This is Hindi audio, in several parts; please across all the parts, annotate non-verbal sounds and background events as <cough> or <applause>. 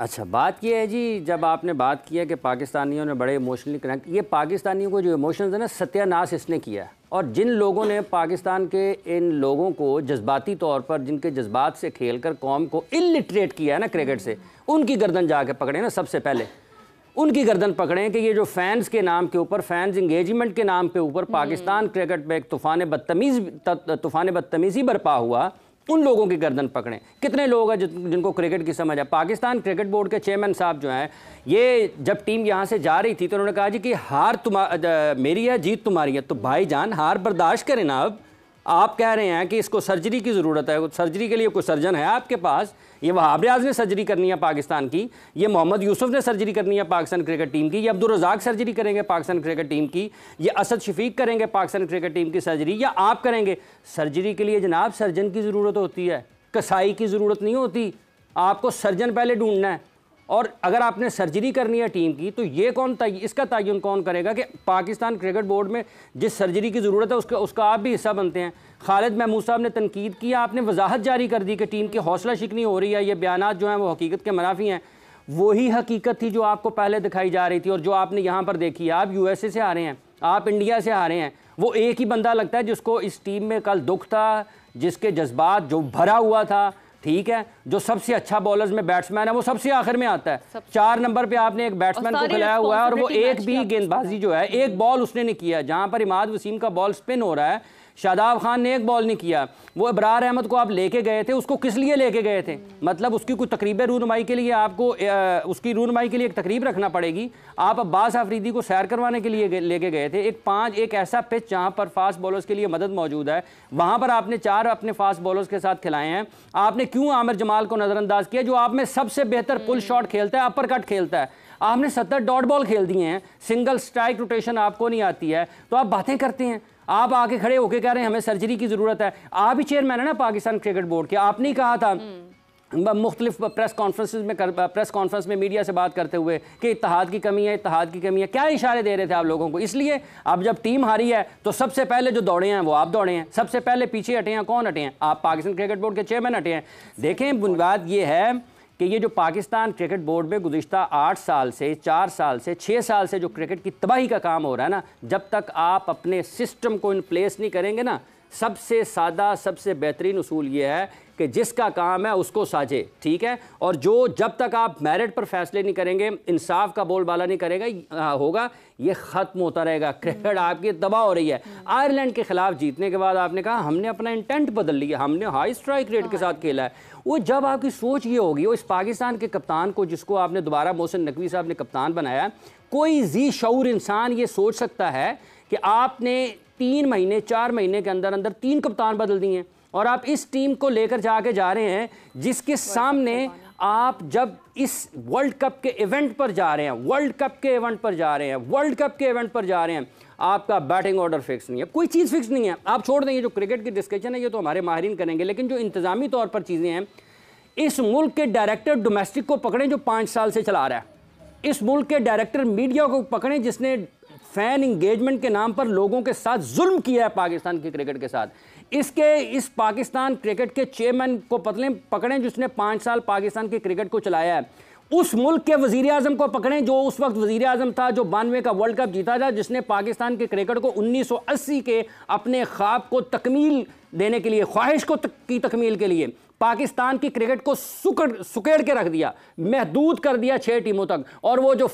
अच्छा बात यह है जी जब आपने बात किया कि पाकिस्तानियों ने बड़े इमोशनली कनेक्ट ये पाकिस्तानियों को जो इमोशन है ना सत्यानाश इसने किया और जिन लोगों ने पाकिस्तान के इन लोगों को जज्बाती तौर पर जिनके जज्बात से खेल कर कौम को इलिटरेट किया है ना क्रिकेट से उनकी गर्दन जा कर पकड़े ना सबसे पहले उनकी गर्दन पकड़ें कि ये जो फैंस के नाम के ऊपर फैंस इंगेजमेंट के नाम के ऊपर पाकिस्तान क्रिकेट हम्म। में एक तूफान बदतमीज़ तूफान बदतमीज़ी बरपा हुआ उन लोगों की गर्दन पकड़ें कितने लोग हैं जिन, जिनको क्रिकेट की समझ है पाकिस्तान क्रिकेट बोर्ड के चेयरमैन साहब जो हैं ये जब टीम यहाँ से जा रही थी तो उन्होंने कहा जी कि हार तुम मेरी है जीत तुम्हारी है तो भाई जान हार बर्दाश्त करें ना अब आप कह रहे हैं कि इसको सर्जरी की ज़रूरत है सर्जरी के लिए कोई सर्जन है आपके पास ये वहाब रियाज ने सर्जरी करनी है पाकिस्तान की ये मोहम्मद यूसुफ ने सर्जरी करनी है पाकिस्तान क्रिकेट टीम की ये अब्दुलरजाक सर्जरी करेंगे पाकिस्तान क्रिकेट टीम की ये असद शफीक करेंगे पाकिस्तान क्रिकेट टीम की सर्जरी या आप करेंगे सर्जरी के लिए जनाब सर्जन की ज़रूरत होती है कसाई की ज़रूरत नहीं होती आपको सर्जन पहले ढूंढना है और अगर आपने सर्जरी करनी है टीम की तो ये कौन तय इसका तयन कौन करेगा कि पाकिस्तान क्रिकेट बोर्ड में जिस सर्जरी की ज़रूरत है उसका उसका आप भी हिस्सा बनते हैं खालिद महमूद साहब ने तनकीद की आपने वजाहत जारी कर दी कि टीम की हौसला शिकनी हो रही है ये बयान जो हैं वो हकीकत के मनाफी हैं वही हकीकत थी जो आपको पहले दिखाई जा रही थी और जो आपने यहाँ पर देखी है आप ए से आ रहे हैं आप इंडिया से आ रहे हैं वो एक ही बंदा लगता है जिसको इस टीम में कल दुख था जिसके जज्बात जो भरा हुआ था ठीक है जो सबसे अच्छा बॉलर्स में बैट्समैन है वो सबसे आखिर में आता है चार नंबर पे आपने एक बैट्समैन को खिलाया हुआ है और वो एक भी गेंदबाजी जो है एक बॉल उसने नहीं किया जहां पर इमाद वसीम का बॉल स्पिन हो रहा है शादाब खान ने एक बॉल नहीं किया वो इब्रार अहमद को आप लेके गए थे उसको किस लिए लेके गए थे मतलब उसकी कोई तकरीब रूनमाई के लिए आपको उसकी रूनमाई के लिए एक तकरीब रखना पड़ेगी आप अब्बास आफरीदी को सैर करवाने के लिए लेके गए थे एक पाँच एक ऐसा पिच जहाँ पर फास्ट बॉलर्स के लिए मदद मौजूद है वहाँ पर आपने चार अपने फास्ट बॉलर्स के साथ खिलाए हैं आपने क्यों आमिर जमाल को नज़रअंदाज किया जो आप में सबसे बेहतर पुल शॉट खेलता है अपर कट खेलता है आपने सत्तर डॉट बॉल खेल दिए हैं सिंगल स्ट्राइक रोटेशन आपको नहीं आती है तो आप बातें करते हैं आप आके खड़े होके कह रहे हैं हमें सर्जरी की ज़रूरत है आप ही चेयरमैन है ना पाकिस्तान क्रिकेट बोर्ड के आपने ही कहा था हम्म। मुख्तलिफ प्रेस कॉन्फ्रेंस में कर, प्रेस कॉन्फ्रेंस में मीडिया से बात करते हुए कि इतिहाद की कमी है इतिहाद की कमी है क्या इशारे दे रहे थे आप लोगों को इसलिए अब जब टीम हारी है तो सबसे पहले जो दौड़े हैं वो आप दौड़े हैं सबसे पहले पीछे हटे हैं कौन हटे हैं आप पाकिस्तान क्रिकेट बोर्ड के चेयरमैन हटे हैं देखें बुनियाद ये है कि ये जो पाकिस्तान क्रिकेट बोर्ड में गुज्त आठ साल से चार साल से छः साल से जो क्रिकेट की तबाही का काम हो रहा है ना जब तक आप अपने सिस्टम को इन प्लेस नहीं करेंगे ना सबसे सादा सबसे बेहतरीन असूल ये है कि जिसका काम है उसको साझे ठीक है और जो जब तक आप मेरिट पर फैसले नहीं करेंगे इंसाफ का बोलबाला नहीं करेगा होगा ये ख़त्म होता रहेगा क्रिकेट आपकी तबाह हो रही है आयरलैंड के खिलाफ जीतने के बाद आपने कहा हमने अपना इंटेंट बदल लिया हमने हाई स्ट्राइक रेट के साथ खेला है वो जब आपकी सोच ये होगी वो इस पाकिस्तान के कप्तान को जिसको आपने दोबारा मोहसिन नकवी साहब ने कप्तान बनाया कोई जी शूर इंसान ये सोच सकता है कि आपने तीन महीने चार महीने के अंदर अंदर तीन कप्तान बदल दिए हैं और आप इस टीम को लेकर जाके जा रहे हैं जिसके सामने आप जब इस वर्ल्ड कप के इवेंट पर जा रहे हैं वर्ल्ड कप के इवेंट पर जा रहे हैं वर्ल्ड कप के इवेंट पर जा रहे हैं आपका बैटिंग ऑर्डर फिक्स नहीं है कोई चीज़ फिक्स नहीं है आप छोड़ देंगे जो क्रिकेट की डिस्कशन है ये तो हमारे माहरीन करेंगे लेकिन जो इंतजामी तौर पर चीज़ें हैं इस मुल्क के डायरेक्टर डोमेस्टिक को पकड़ें जो पाँच साल से चला रहा है इस मुल्क के डायरेक्टर मीडिया को पकड़ें जिसने फैन इंगेजमेंट के नाम पर लोगों के साथ जुल्म किया है पाकिस्तान की क्रिकेट के साथ इसके इस पाकिस्तान क्रिकेट के चेयरमैन को पतले पकड़ें जिसने पाँच साल पाकिस्तान के क्रिकेट को चलाया है उस मुल्क के वजीर अजम को पकड़ें जो उस वक्त वजीर अजम था जो बानवे का वर्ल्ड कप जीता था जिसने पाकिस्तान के क्रिकेट को 1980 के अपने ख्वाब को तकमील देने के लिए ख्वाहिश को तक, की तकमील के लिए पाकिस्तान की क्रिकेट को सुकड़ सुकेड़ के रख दिया महदूद कर दिया छः टीमों तक और वो जो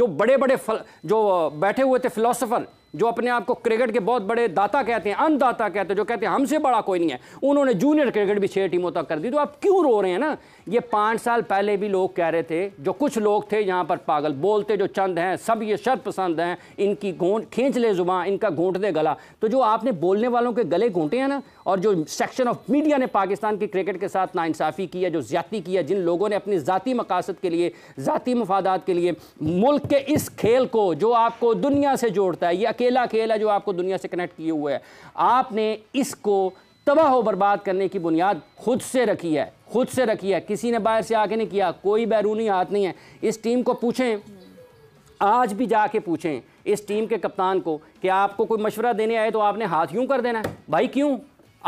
जो बड़े बड़े फल, जो बैठे हुए थे फिलोसोफर जो अपने आप को क्रिकेट के बहुत बड़े दाता कहते हैं अनदाता कहते हैं जो कहते हैं हमसे बड़ा कोई नहीं है उन्होंने जूनियर क्रिकेट भी छः टीमों तक कर दी तो आप क्यों रो रहे हैं ना ये पाँच साल पहले भी लोग कह रहे थे जो कुछ लोग थे यहाँ पर पागल बोलते जो चंद हैं सब ये शर्त पसंद हैं इनकी घोट खींच ले जुबान इनका घोंट दे गला तो जो आपने बोलने वालों के गले घोंटे हैं ना और जो सेक्शन ऑफ मीडिया ने पाकिस्तान की क्रिकेट के साथ नाइंसाफ़ी की है जो ज्यादा की है जिन लोगों ने अपनी ज़ाती मकासद के लिए ज़ाती मफादात के लिए मुल्क के इस खेल को जो आपको दुनिया से जोड़ता है ये अकेला अकेला जो आपको दुनिया से कनेक्ट किए हुए है आपने इसको तबाह बर्बाद करने की बुनियाद खुद से रखी है खुद से रखी है किसी ने बाहर से आके नहीं किया कोई बैरूनी हाथ नहीं है इस टीम को पूछें आज भी जाके पूछें इस टीम के कप्तान को कि आपको कोई मशवरा देने आए तो आपने हाथ यूं कर देना है भाई क्यों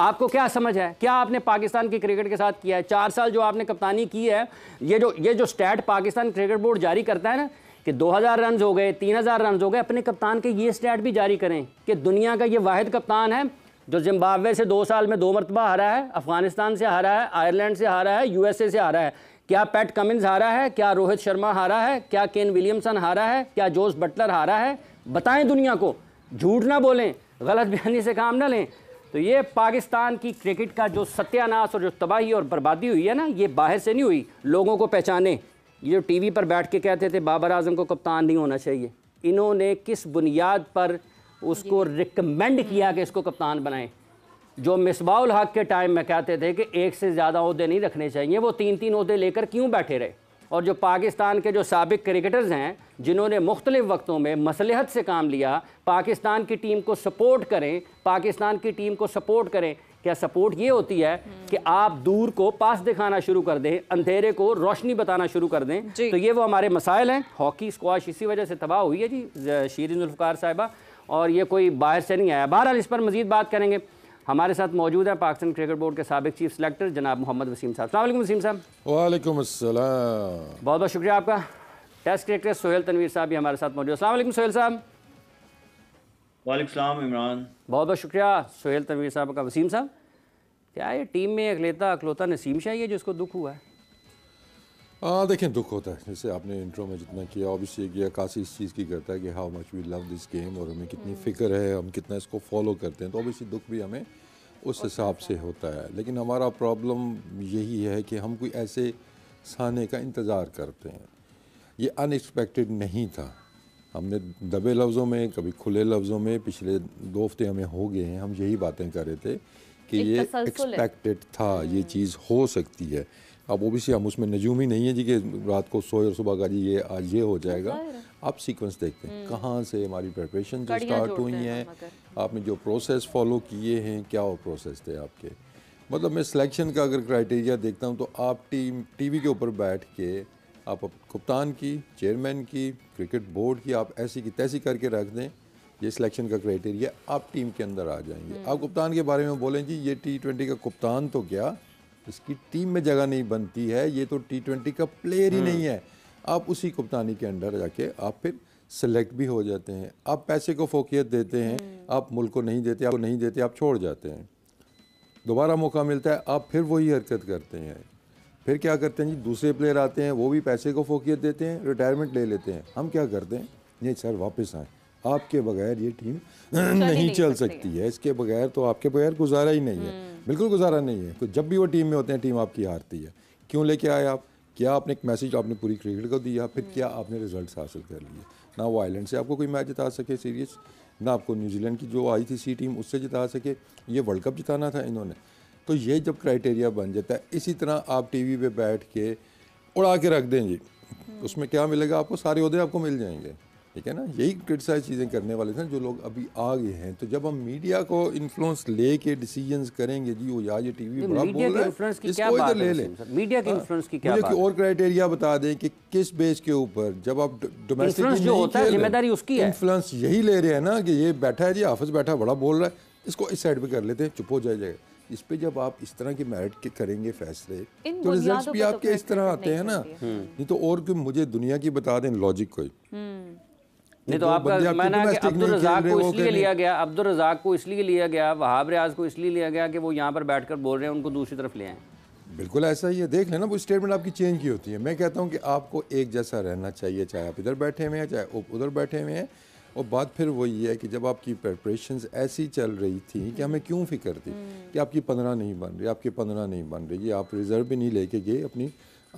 आपको क्या समझ है क्या आपने पाकिस्तान की क्रिकेट के साथ किया है चार साल जो आपने कप्तानी की है ये जो ये जो स्टैट पाकिस्तान क्रिकेट बोर्ड जारी करता है ना कि 2000 रन हो गए 3000 रन हो गए अपने कप्तान के ये स्टैट भी जारी करें कि दुनिया का ये वाद कप्तान है जो जिम्बावे से दो साल में दो मरतबा हारा है अफगानिस्तान से हारा है आयरलैंड से हारा है यूएसए से हारा है क्या पैट कमिंस हारा है क्या रोहित शर्मा हारा है क्या केन विलियमसन हारा है क्या जोस बटलर हारा है बताएं दुनिया को झूठ ना बोलें गलत बयानी से काम ना लें तो ये पाकिस्तान की क्रिकेट का जो सत्यानाश और जो तबाही और बर्बादी हुई है ना ये बाहर से नहीं हुई लोगों को पहचाने ये जो टीवी पर बैठ के कहते थे बाबर आजम को कप्तान नहीं होना चाहिए इन्होंने किस बुनियाद पर उसको रिकमेंड किया कि इसको कप्तान बनाएं जो मिसबाउल हक के टाइम में कहते थे कि एक से ज़्यादा अहदे नहीं रखने चाहिए वो तीन तीन अहदे लेकर क्यों बैठे रहे और जो पाकिस्तान के जो सबक क्रिकेटर्स हैं जिन्होंने मुख्तलिफ़ वक्तों में मसलहत से काम लिया पाकिस्तान की टीम को सपोर्ट करें पाकिस्तान की टीम को सपोर्ट करें क्या सपोर्ट ये होती है कि आप दूर को पास दिखाना शुरू कर दें अंधेरे को रोशनी बताना शुरू कर दें तो ये वो हमारे मसाइल हैं हॉकी स्क्वाश इसी वजह से तबाह हुई है जी शीरिन साहबा और ये कोई बाहर से नहीं आया बहरहाल इस पर मज़ीद बात करेंगे हमारे साथ मौजूद है पाकिस्तान क्रिकेट बोर्ड के सबक चीफ सेलेक्टर जनाब मोहम्मद वसीम साहब अलैक्म वसीम साहब वालेकुम बहुत बहुत शुक्रिया आपका टेस्ट क्रिकेटर सोहेल तनवीर साहब भी हमारे साथ मौजूद अलग सोहेल साहब वालेकाम इमरान बहुत बहुत शुक्रिया सोहेल तनवीर साहब का वसीम साहब क्या ये टीम में अखलेता अखलौता नसीम शाह है जिसको दुख हुआ है आ, हाँ, देखें दुख होता है जैसे आपने इंट्रो में जितना किया ऑब्वियसली ये अक्सी इस चीज़ की करता है कि how much we love this game और हमें कितनी हम्म। फ़िक्र है हम कितना इसको फॉलो करते हैं तो ऑब्वियसली दुख भी हमें उस हिसाब से होता है लेकिन हमारा प्रॉब्लम यही है कि हम कोई ऐसे साने का इंतज़ार करते हैं ये अनएक्सपेक्टेड नहीं था हमने दबे लफ्ज़ों में कभी खुले लफ्ज़ों में पिछले दो हफ्ते हमें हो गए हैं हम यही बातें कर रहे थे कि ये एक्सपेक्टेड था ये हम्म। चीज़ हो सकती है अब वो भी सी हम उसमें नजूम ही नहीं है जी कि रात को सोए और सुबह का जी ये आज ये हो जाएगा आप सीक्वेंस देखते हैं हम्म। कहाँ से हमारी प्रिपरेशन जो स्टार्ट हुई हैं आपने जो प्रोसेस फॉलो किए हैं क्या वो प्रोसेस थे आपके मतलब मैं सिलेक्शन का अगर क्राइटेरिया देखता हूँ तो आप टीम टीवी के ऊपर बैठ के आप कप्तान की चेयरमैन की क्रिकेट बोर्ड की आप ऐसी की तैसी करके रख दें ये सिलेक्शन का क्राइटेरिया आप टीम के अंदर आ जाएंगे हम्म। आप कप्तान के बारे में बोलें जी ये टी ट्वेंटी का कप्तान तो क्या इसकी टीम में जगह नहीं बनती है ये तो टी ट्वेंटी का प्लेयर ही हम्म। नहीं है आप उसी कप्तानी के अंडर जाके आप फिर सेलेक्ट भी हो जाते हैं आप पैसे को फोकियत देते हैं हम्म। आप मुल्क को नहीं देते आप नहीं देते आप छोड़ जाते हैं दोबारा मौका मिलता है आप फिर वही हरकत करते हैं फिर क्या करते हैं जी दूसरे प्लेयर आते हैं वो भी पैसे को फोकियत देते हैं रिटायरमेंट ले लेते हैं हम क्या करते हैं नहीं सर वापस आएँ आपके बगैर ये टीम <clears throat> नहीं चल सकती है इसके बगैर तो आपके बगैर गुजारा ही नहीं है हम्म। बिल्कुल गुजारा नहीं है तो जब भी वो टीम में होते हैं टीम आपकी हारती है क्यों लेके आए आप क्या आपने एक मैसेज आपने पूरी क्रिकेट को दिया फिर क्या हम्म। आपने रिजल्ट हासिल कर लिए ना वो आयलैंड से आपको कोई मैच जिता सके सीरीज ना आपको न्यूजीलैंड की जो आई थी सी टीम उससे जिता सके ये वर्ल्ड कप जिताना था इन्होंने तो ये जब क्राइटेरिया बन जाता है इसी तरह आप टी वी बैठ के उड़ा के रख दें जी हम्म। उसमें क्या मिलेगा आपको सारे उदय आपको मिल जाएंगे ठीक है ना यही क्रिटिसाइज चीज़ें करने वाले थे जो लोग अभी आ गए हैं तो जब हम मीडिया को इन्फ्लुएंस लेके डिसीजंस करेंगे जी वो यार ये टीवी बड़ा बोल रहा है इसको इधर ले लें मीडिया के इन्फ्लुएंस हाँ, की क्या बात और क्राइटेरिया बता दें कि किस बेस के ऊपर जब आप डोमेस्टिक जो होता है जिम्मेदारी उसकी इन्फ्लुएंस यही ले रहे हैं ना कि ये बैठा है जी हाफिज बैठा बड़ा बोल रहा है इसको इस साइड पर कर लेते हैं चुप हो जाएगा इस पे जब आप इस तरह के मेरिट के करेंगे फैसले तो रिजल्ट भी तो आपके इस तरह आते हैं ना नहीं तो और क्यों मुझे दुनिया की बता दें लॉजिक कोई हम्म। नहीं तो आपका तो मैंने कि अब्दुल रजाक को इसलिए लिया गया अब्दुल रजाक को इसलिए लिया गया वहाब रियाज को इसलिए लिया गया कि वो यहाँ पर बैठ कर बोल रहे हैं उनको दूसरी तरफ ले आए बिल्कुल ऐसा ही है देख लेना वो स्टेटमेंट आपकी चेंज की होती है मैं कहता हूँ कि आपको एक जैसा रहना चाहिए चाहे आप इधर बैठे हुए हैं चाहे उधर बैठे हुए हैं और बात फिर वही है कि जब आपकी प्रेपरेशन ऐसी चल रही थी कि हमें क्यों फिक्र थी हम्म। कि आपकी पंद्रह नहीं बन रही आपकी पंद्रह नहीं बन रही आप रिज़र्व भी नहीं लेके गए अपनी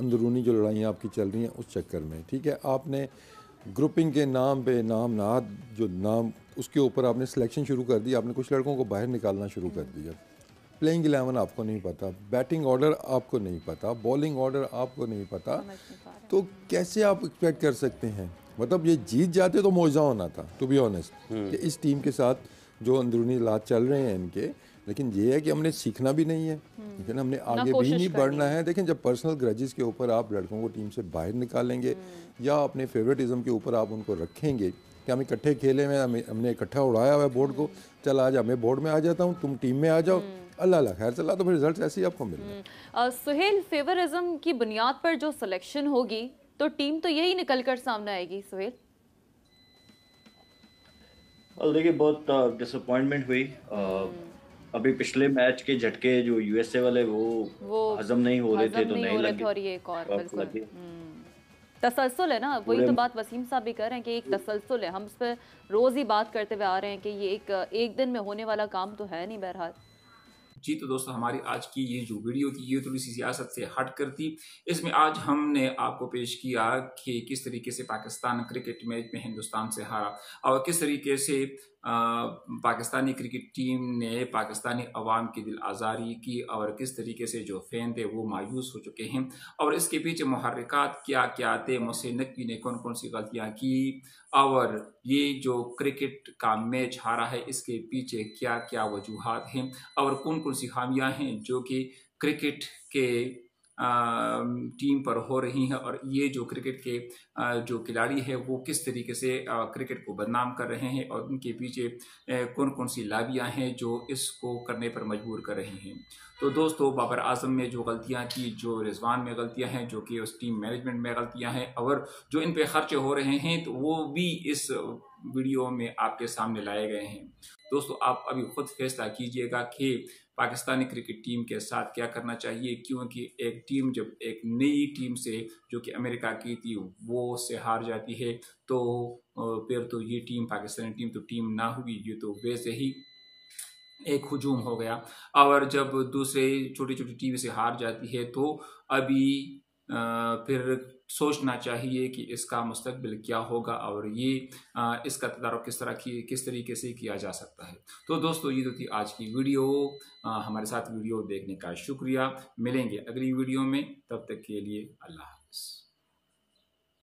अंदरूनी जो लड़ाइयाँ आपकी चल रही हैं उस चक्कर में ठीक है आपने ग्रुपिंग के नाम पे नाम नाद जो नाम उसके ऊपर आपने सिलेक्शन शुरू कर दी आपने कुछ लड़कों को बाहर निकालना शुरू कर दिया प्लेइंग इलेवन आपको नहीं पता बैटिंग ऑर्डर आपको नहीं पता बॉलिंग ऑर्डर आपको नहीं पता तो कैसे आप एक्सपेक्ट कर सकते हैं मतलब ये जीत जाते तो मुआवजा होना था टू बी ऑनेस्ट इस टीम के साथ जो अंदरूनी लात चल रहे हैं इनके लेकिन ये है कि हमने सीखना भी नहीं है हम्म। लेकिन हमने आगे भी नहीं बढ़ना है देखें जब पर्सनल ग्रजेस के ऊपर आप लड़कों को टीम से बाहर निकालेंगे हम्म। या अपने फेवरेटिज्म के ऊपर आप उनको रखेंगे कि हम इकट्ठे खेले में हमने इकट्ठा उड़ाया हुआ बोर्ड को हम्म। चल आ जा मैं बोर्ड में आ जाता हूँ तुम टीम में आ जाओ अल्लाह अल्लाह खैर चला तो फिर रिजल्ट ऐसे ही आपको मिले सुहेल फेवरिज्म की बुनियाद पर जो सिलेक्शन होगी तो टीम तो यही निकल कर सामने आएगी सुहेल देखिए बहुत डिसअपॉइंटमेंट हुई अभी पिछले मैच के झटके जो यूएसए वाले वो, वो हजम नहीं हो रहे थे तो नहीं, लगे और ये एक और हम्म। तसलसल है ना वही तो बात वसीम साहब भी कर रहे हैं कि एक तसलसल है हम उस पर रोज़ ही बात करते हुए आ रहे हैं कि ये एक एक दिन में होने वाला काम तो है नहीं बहरहाल जी तो दोस्तों हमारी आज की ये जो वीडियो थी ये थोड़ी तो सी सियासत से हट कर थी इसमें आज हमने आपको पेश किया कि किस तरीके से पाकिस्तान क्रिकेट मैच में हिंदुस्तान से हारा और किस तरीके से पाकिस्तानी क्रिकेट टीम ने पाकिस्तानी अवाम की दिल आज़ारी की और किस तरीके से जो फ़ैन थे वो मायूस हो चुके हैं और इसके पीछे महरक़ात क्या क्या थे मोहसिन नकवी ने कौन कौन सी गलतियाँ की और ये जो क्रिकेट का मैच हारा है इसके पीछे क्या क्या वजूहत हैं और कौन कौन सी खामियाँ हैं जो कि क्रिकेट के टीम पर हो रही हैं और ये जो क्रिकेट के जो खिलाड़ी है वो किस तरीके से क्रिकेट को बदनाम कर रहे हैं और उनके पीछे कौन कौन सी लावियाँ हैं जो इसको करने पर मजबूर कर रहे हैं तो दोस्तों बाबर आजम में जो गलतियाँ की जो रिजवान में गलतियाँ हैं जो कि उस टीम मैनेजमेंट में गलतियाँ हैं और जो इन पर खर्चे हो रहे हैं तो वो भी इस वीडियो में आपके सामने लाए गए हैं दोस्तों आप अभी खुद फैसला कीजिएगा कि पाकिस्तानी क्रिकेट टीम के साथ क्या करना चाहिए क्योंकि एक टीम जब एक नई टीम से जो कि अमेरिका की थी वो से हार जाती है तो फिर तो ये टीम पाकिस्तानी टीम तो टीम ना होगी ये तो वैसे ही एक हजूम हो गया और जब दूसरे छोटी छोटी टीम से हार जाती है तो अभी आ, फिर सोचना चाहिए कि इसका मुस्तबिल क्या होगा और ये इसका तदारक किस तरह की किस तरीके से किया जा सकता है तो दोस्तों ये तो थी आज की वीडियो हमारे साथ वीडियो देखने का शुक्रिया मिलेंगे अगली वीडियो में तब तक के लिए अल्लाह हाफिज़